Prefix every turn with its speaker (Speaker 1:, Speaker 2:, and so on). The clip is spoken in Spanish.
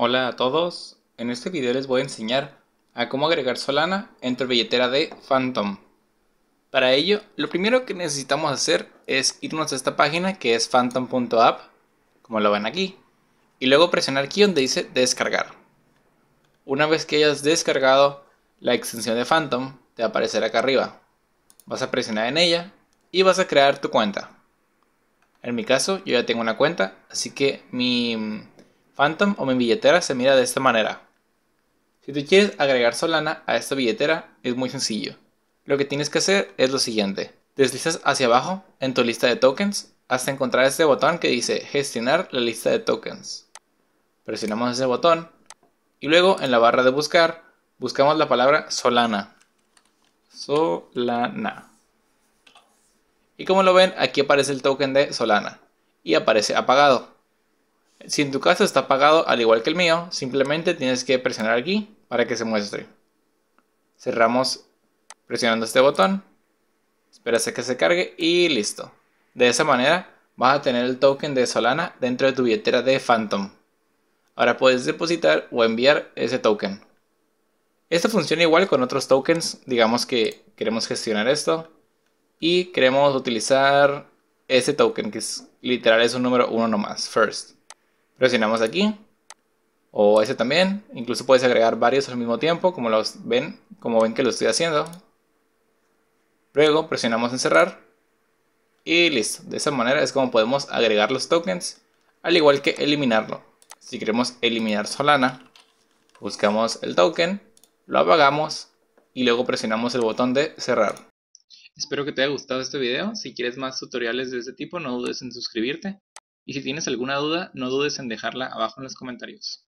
Speaker 1: Hola a todos, en este video les voy a enseñar a cómo agregar Solana en tu billetera de Phantom. Para ello, lo primero que necesitamos hacer es irnos a esta página que es phantom.app, como lo ven aquí, y luego presionar aquí donde dice descargar. Una vez que hayas descargado la extensión de Phantom, te aparecerá acá arriba. Vas a presionar en ella y vas a crear tu cuenta. En mi caso, yo ya tengo una cuenta, así que mi Phantom o mi billetera se mira de esta manera. Si tú quieres agregar Solana a esta billetera, es muy sencillo. Lo que tienes que hacer es lo siguiente. Deslizas hacia abajo en tu lista de tokens hasta encontrar este botón que dice gestionar la lista de tokens. Presionamos ese botón y luego en la barra de buscar buscamos la palabra Solana. Solana. Y como lo ven, aquí aparece el token de Solana y aparece apagado. Si en tu caso está apagado al igual que el mío, simplemente tienes que presionar aquí para que se muestre. Cerramos presionando este botón. Esperas a que se cargue y listo. De esa manera vas a tener el token de Solana dentro de tu billetera de Phantom. Ahora puedes depositar o enviar ese token. Esto funciona igual con otros tokens. Digamos que queremos gestionar esto. Y queremos utilizar ese token que es, literal es un número uno nomás. First. Presionamos aquí. O ese también. Incluso puedes agregar varios al mismo tiempo, como los ven, como ven que lo estoy haciendo. Luego presionamos en cerrar. Y listo. De esa manera es como podemos agregar los tokens. Al igual que eliminarlo. Si queremos eliminar Solana, buscamos el token, lo apagamos y luego presionamos el botón de cerrar. Espero que te haya gustado este video. Si quieres más tutoriales de este tipo, no dudes en suscribirte y si tienes alguna duda no dudes en dejarla abajo en los comentarios.